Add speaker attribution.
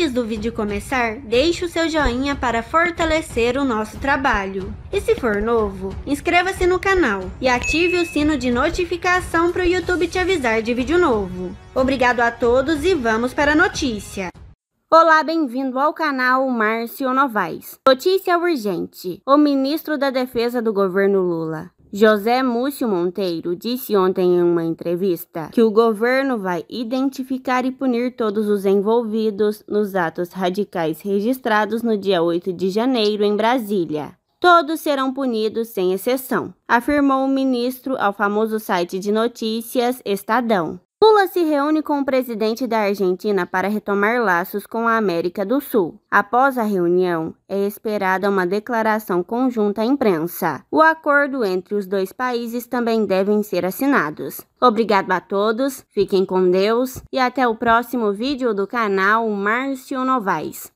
Speaker 1: Antes do vídeo começar, deixe o seu joinha para fortalecer o nosso trabalho. E se for novo, inscreva-se no canal e ative o sino de notificação para o YouTube te avisar de vídeo novo. Obrigado a todos e vamos para a notícia. Olá, bem-vindo ao
Speaker 2: canal Márcio Novaes. Notícia urgente: o ministro da Defesa do governo Lula José Múcio Monteiro disse ontem em uma entrevista que o governo vai identificar e punir todos os envolvidos nos atos radicais registrados no dia 8 de janeiro em Brasília. Todos serão punidos sem exceção, afirmou o ministro ao famoso site de notícias Estadão. Lula se reúne com o presidente da Argentina para retomar laços com a América do Sul. Após a reunião, é esperada uma declaração conjunta à imprensa. O acordo entre os dois países também devem ser assinados. Obrigado a todos, fiquem com Deus e até o próximo vídeo do canal Márcio Novaes.